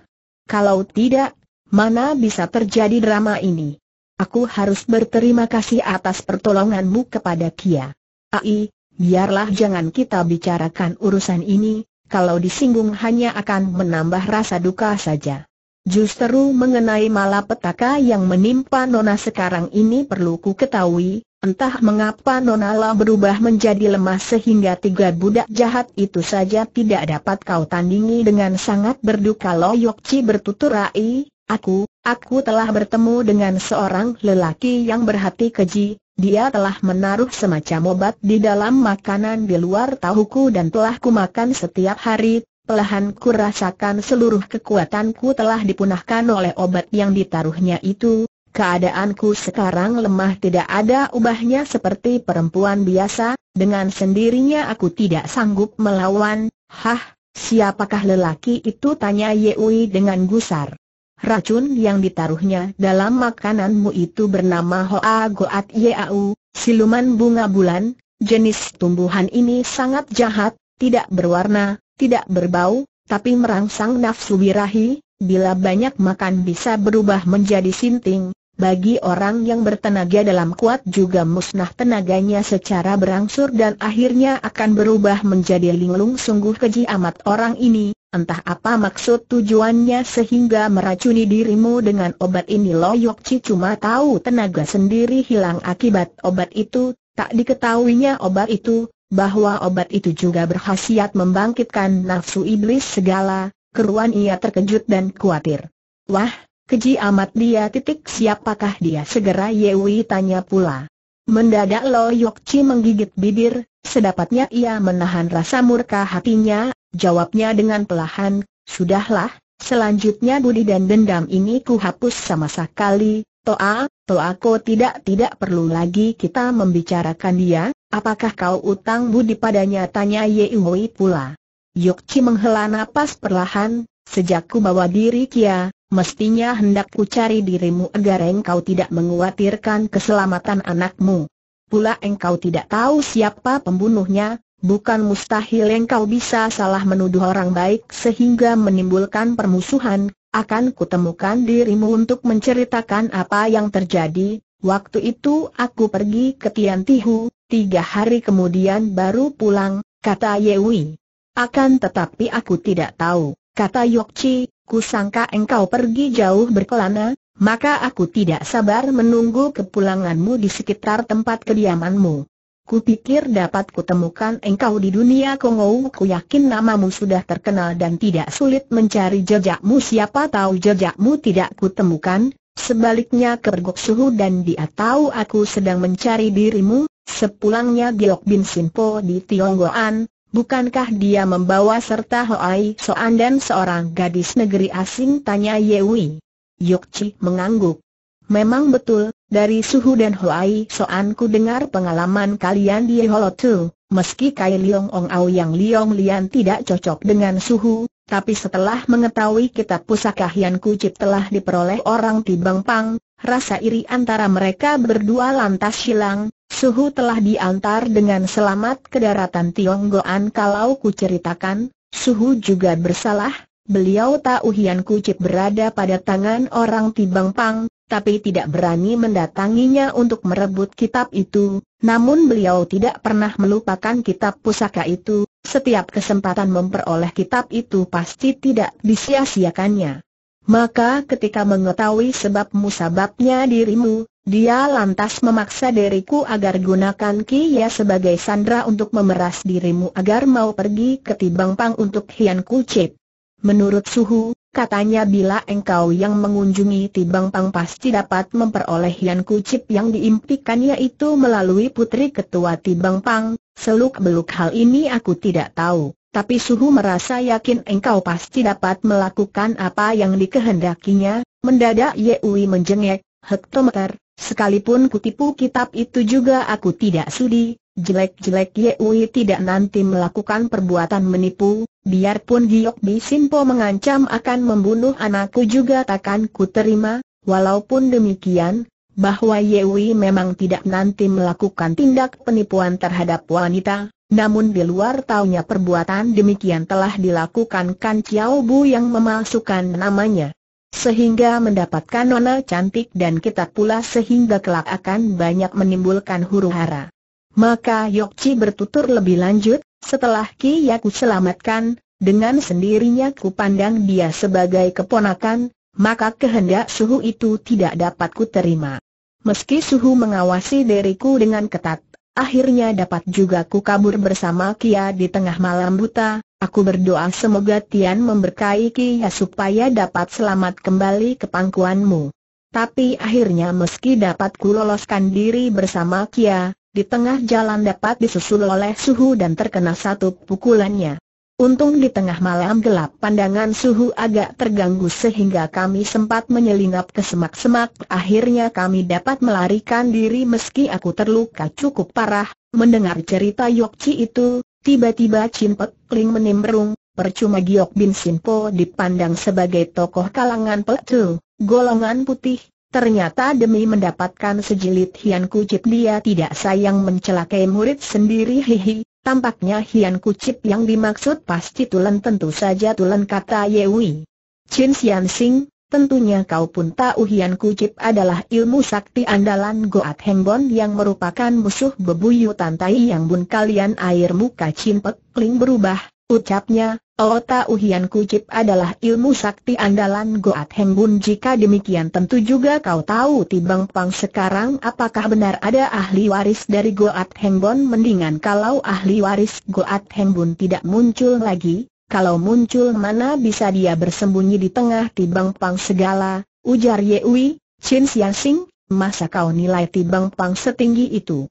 Kalau tidak, mana bisa terjadi drama ini? Aku harus berterima kasih atas pertolonganmu kepada Kia. Ai, biarlah jangan kita bicarakan urusan ini, kalau disinggung hanya akan menambah rasa duka saja. Justru mengenai malapetaka yang menimpa Nona sekarang ini perlu ku ketahui, entah mengapa Nona lah berubah menjadi lemah sehingga tiga budak jahat itu saja tidak dapat kau tandingi dengan sangat berduka Loyokci bertutur Ai, Aku, aku telah bertemu dengan seorang lelaki yang berhati keji, dia telah menaruh semacam obat di dalam makanan di luar tahuku dan telah kumakan setiap hari, pelahan ku rasakan seluruh kekuatanku telah dipunahkan oleh obat yang ditaruhnya itu, keadaanku sekarang lemah tidak ada ubahnya seperti perempuan biasa, dengan sendirinya aku tidak sanggup melawan, hah, siapakah lelaki itu tanya Yewi dengan gusar. Racun yang ditaruhnya dalam makananmu itu bernama Hoa Goat Yau, siluman bunga bulan, jenis tumbuhan ini sangat jahat, tidak berwarna, tidak berbau, tapi merangsang nafsu birahi, bila banyak makan bisa berubah menjadi sinting, bagi orang yang bertenaga dalam kuat juga musnah tenaganya secara berangsur dan akhirnya akan berubah menjadi linglung sungguh keji amat orang ini, Entah apa maksud tujuannya sehingga meracuni dirimu dengan obat ini Loyok Chi cuma tahu tenaga sendiri hilang akibat obat itu, tak diketahuinya obat itu, bahwa obat itu juga berhasiat membangkitkan nafsu iblis segala, keruan ia terkejut dan khawatir. Wah, keji amat dia titik siapakah dia segera Yewi tanya pula. Mendadak Loyok Chi menggigit bibir, sedapatnya ia menahan rasa murka hatinya jawabnya dengan pelahan, sudahlah, selanjutnya budi dan dendam ini ku hapus sama sekali, Toa, Toa ko tidak tidak perlu lagi kita membicarakan dia, apakah kau utang budi padanya tanya Yehui pula. Yokci menghela napas perlahan, sejak ku bawa diri Kia, mestinya hendak ku cari dirimu agar engkau tidak menguatirkan keselamatan anakmu. Pula engkau tidak tahu siapa pembunuhnya, Bukan mustahil engkau bisa salah menuduh orang baik sehingga menimbulkan permusuhan, akan kutemukan dirimu untuk menceritakan apa yang terjadi. Waktu itu aku pergi ke Tian Tihu, tiga hari kemudian baru pulang, kata Ye Wei. Akan tetapi aku tidak tahu, kata Yokci, kusangka engkau pergi jauh berkelana, maka aku tidak sabar menunggu kepulanganmu di sekitar tempat kediamanmu. Kupikir dapat kutemukan engkau di dunia Kongo Ku yakin namamu sudah terkenal dan tidak sulit mencari jejakmu Siapa tahu jejakmu tidak kutemukan Sebaliknya kergok suhu dan dia tahu aku sedang mencari dirimu Sepulangnya Giok Bin Simpo di Tionggoan Bukankah dia membawa serta Hoai Soan dan seorang gadis negeri asing tanya Yewi Yokci mengangguk Memang betul, dari Suhu dan Huai Soan ku dengar pengalaman kalian di Two. meski Kai Liong Ong Au yang Liong Lian tidak cocok dengan Suhu, tapi setelah mengetahui kitab pusaka Hian Kucip telah diperoleh orang Tibang Pang, rasa iri antara mereka berdua lantas hilang, Suhu telah diantar dengan selamat ke daratan Tionggoan kalau ku ceritakan, Suhu juga bersalah, beliau tahu Hian Kucip berada pada tangan orang Tibang Pang, tapi tidak berani mendatanginya untuk merebut kitab itu, namun beliau tidak pernah melupakan kitab pusaka itu, setiap kesempatan memperoleh kitab itu pasti tidak disia-siakannya. Maka ketika mengetahui sebab musababnya dirimu, dia lantas memaksa diriku agar gunakan kia sebagai sandra untuk memeras dirimu agar mau pergi ke Tibangpang untuk Hian Kucip. Menurut Suhu, katanya bila engkau yang mengunjungi Tibang Pang pasti dapat memperoleh Yan Kucip yang diimpikannya itu melalui putri ketua Tibang Pang, seluk-beluk hal ini aku tidak tahu, tapi Suhu merasa yakin engkau pasti dapat melakukan apa yang dikehendakinya, mendadak Yewi menjengek, hektometer, sekalipun kutipu kitab itu juga aku tidak sudi, jelek-jelek Yewi tidak nanti melakukan perbuatan menipu, Biarpun Giok Bisimpo mengancam akan membunuh anakku juga takkan ku terima, walaupun demikian, bahwa Yewi memang tidak nanti melakukan tindak penipuan terhadap wanita, namun di luar taunya perbuatan demikian telah dilakukan Kan Chiao Bu yang memasukkan namanya. Sehingga mendapatkan nona cantik dan kita pula sehingga kelak akan banyak menimbulkan huru hara. Maka Yokci bertutur lebih lanjut, setelah Yaku selamatkan, dengan sendirinya ku pandang dia sebagai keponakan, maka kehendak suhu itu tidak dapat ku terima. Meski suhu mengawasi diriku dengan ketat, akhirnya dapat juga ku kabur bersama Kia di tengah malam buta, aku berdoa semoga Tian memberkahi Kia supaya dapat selamat kembali ke pangkuanmu. Tapi akhirnya meski dapat ku loloskan diri bersama Kia, di tengah jalan dapat disusul oleh suhu dan terkena satu pukulannya. Untung di tengah malam gelap pandangan suhu agak terganggu sehingga kami sempat menyelinap ke semak-semak Akhirnya kami dapat melarikan diri meski aku terluka cukup parah Mendengar cerita Yokci itu, tiba-tiba Chin Pek Ling menimbrung Percuma Giok Bin Sinpo dipandang sebagai tokoh kalangan Pek Tu, golongan putih Ternyata demi mendapatkan sejilid Hian Kucip dia tidak sayang mencelakai murid sendiri hihi. Tampaknya Hian Kucip yang dimaksud pasti Tulen tentu saja Tulen kata Yewi. Chin Sian Sing, tentunya kau pun tahu Hian Kucip adalah ilmu sakti andalan Goat Hengbon yang merupakan musuh bebuyutan Tai Yang Bun kalian air muka Chin Pek Kling berubah, Ucapnya, Ota Uhian Kucip adalah ilmu sakti andalan Goat hengbun. Jika demikian tentu juga kau tahu Tibang Pang sekarang apakah benar ada ahli waris dari Goat hengbun? Mendingan kalau ahli waris Goat hengbun tidak muncul lagi Kalau muncul mana bisa dia bersembunyi di tengah Tibang Pang segala Ujar Yewi, Chin Sing, masa kau nilai Tibang Pang setinggi itu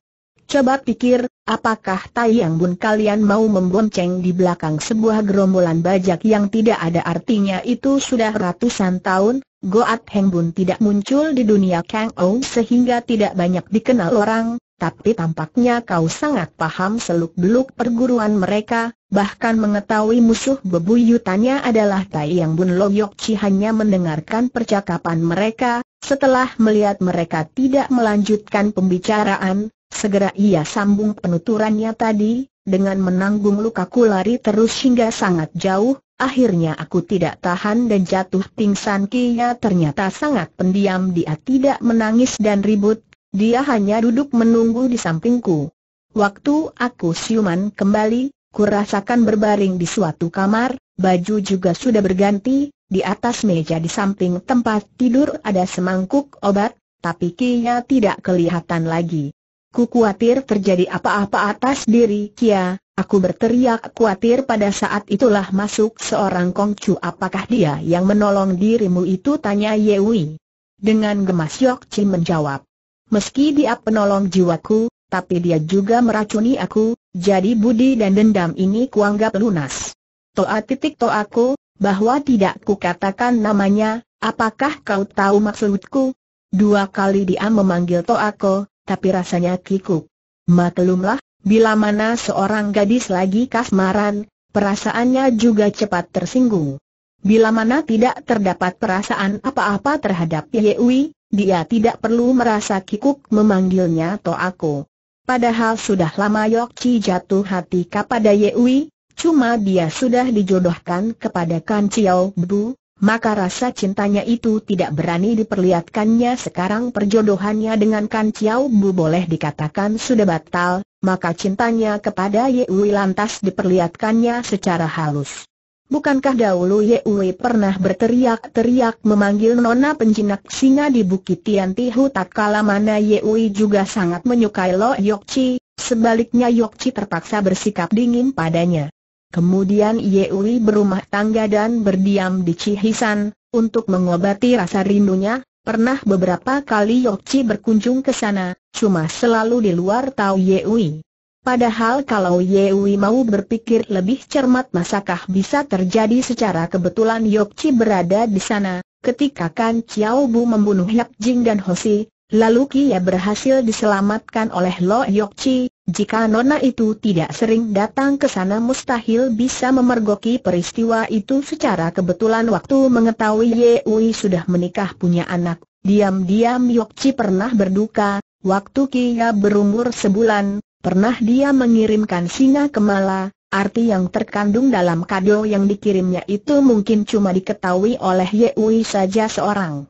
Coba pikir, apakah Tai Yang Bun kalian mau membonceng di belakang sebuah gerombolan bajak yang tidak ada artinya itu sudah ratusan tahun, Goat Heng Bun tidak muncul di dunia Kang Ou sehingga tidak banyak dikenal orang, tapi tampaknya kau sangat paham seluk-beluk perguruan mereka, bahkan mengetahui musuh bebuyutannya adalah Tai Yang Bun Yok Chi hanya mendengarkan percakapan mereka, setelah melihat mereka tidak melanjutkan pembicaraan, Segera ia sambung penuturannya tadi, dengan menanggung lukaku lari terus hingga sangat jauh, akhirnya aku tidak tahan dan jatuh pingsan Kia ternyata sangat pendiam dia tidak menangis dan ribut, dia hanya duduk menunggu di sampingku. Waktu aku siuman kembali, kurasakan berbaring di suatu kamar, baju juga sudah berganti, di atas meja di samping tempat tidur ada semangkuk obat, tapi Kia tidak kelihatan lagi. Ku khawatir terjadi apa-apa atas diri Kia, aku berteriak khawatir pada saat itulah masuk seorang kongcu apakah dia yang menolong dirimu itu tanya Yewi. Dengan gemas Yok Chi menjawab. Meski dia penolong jiwaku, tapi dia juga meracuni aku, jadi budi dan dendam ini kuanggap lunas. Toa titik aku, bahwa tidak ku katakan namanya, apakah kau tahu maksudku? Dua kali dia memanggil Toako, tapi rasanya kikuk. Maklumlah, bila mana seorang gadis lagi kasmaran, perasaannya juga cepat tersinggung. Bila mana tidak terdapat perasaan apa-apa terhadap Yewi, dia tidak perlu merasa kikuk memanggilnya aku. Padahal sudah lama Yokci jatuh hati kepada Yewi, cuma dia sudah dijodohkan kepada Kan Chiao Bu, maka rasa cintanya itu tidak berani diperlihatkannya sekarang perjodohannya dengan Kan Chiao Bu boleh dikatakan sudah batal, maka cintanya kepada Ye Wei lantas diperlihatkannya secara halus. Bukankah dahulu Ye Wei pernah berteriak-teriak memanggil nona penjinak singa di Bukit Tian Tihu tak kala mana Ye Wei juga sangat menyukai Lo Yok Chi, sebaliknya Yok Chi terpaksa bersikap dingin padanya. Kemudian Yewi berumah tangga dan berdiam di Cihisan, untuk mengobati rasa rindunya, pernah beberapa kali Yokci berkunjung ke sana, cuma selalu di luar tahu Yewi. Padahal kalau Yewi mau berpikir lebih cermat masakah bisa terjadi secara kebetulan Yokci berada di sana, ketika Kan Chiao membunuh Yap Jing dan Hoshi, lalu Kia berhasil diselamatkan oleh Lo Yokci, jika Nona itu tidak sering datang ke sana mustahil bisa memergoki peristiwa itu secara kebetulan waktu mengetahui Ye Wei sudah menikah punya anak. Diam-diam Chi pernah berduka, waktu Kia berumur sebulan, pernah dia mengirimkan singa kemala, arti yang terkandung dalam kado yang dikirimnya itu mungkin cuma diketahui oleh Ye Wei saja seorang.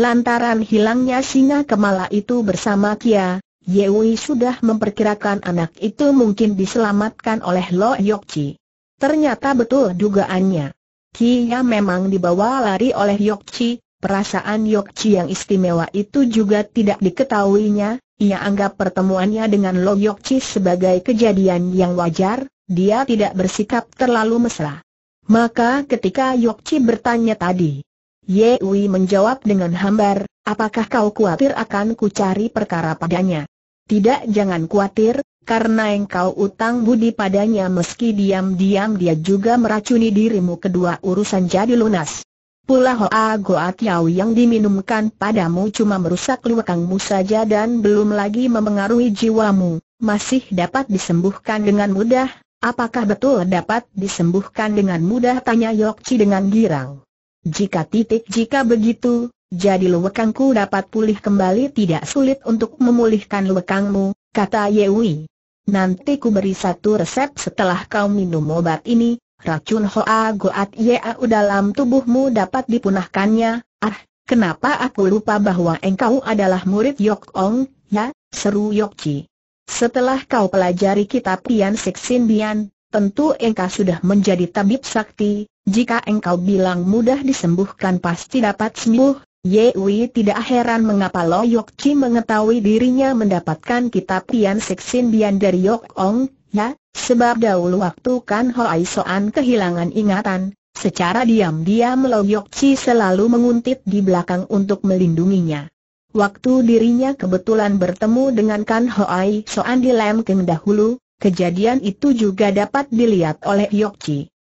Lantaran hilangnya singa kemala itu bersama Kia, Yewi sudah memperkirakan anak itu mungkin diselamatkan oleh Lo Chi. Ternyata betul dugaannya. Kia memang dibawa lari oleh Chi. perasaan Chi yang istimewa itu juga tidak diketahuinya, ia anggap pertemuannya dengan Lo Chi sebagai kejadian yang wajar, dia tidak bersikap terlalu mesra. Maka ketika Chi bertanya tadi, Yewi menjawab dengan hambar, apakah kau khawatir akan ku cari perkara padanya? Tidak jangan khawatir, karena engkau utang budi padanya meski diam-diam dia juga meracuni dirimu kedua urusan jadi lunas. Pula Hoa Goa Tiao yang diminumkan padamu cuma merusak luakangmu saja dan belum lagi memengaruhi jiwamu, masih dapat disembuhkan dengan mudah, apakah betul dapat disembuhkan dengan mudah tanya Yokci dengan girang. Jika titik jika begitu, jadi lewekangku dapat pulih kembali tidak sulit untuk memulihkan lewekangmu, kata Yewi. Nanti ku beri satu resep setelah kau minum obat ini, racun Hoa Goat Yeau dalam tubuhmu dapat dipunahkannya. Ah, kenapa aku lupa bahwa engkau adalah murid Yok Ong, ya, seru Yok Chi. Setelah kau pelajari kitab Pian Siksin Bian, tentu engkau sudah menjadi tabib sakti, jika engkau bilang mudah disembuhkan pasti dapat sembuh, Yewi tidak heran mengapa Lo Yok Chi mengetahui dirinya mendapatkan kitab Tian Seksin Bian dari Yok Ong, ya, sebab dahulu waktu Kan Hoai Soan kehilangan ingatan, secara diam-diam Lo Yok Chi selalu menguntit di belakang untuk melindunginya. Waktu dirinya kebetulan bertemu dengan Kan Hoai Soan di Lem Keng dahulu, kejadian itu juga dapat dilihat oleh Yok Chi.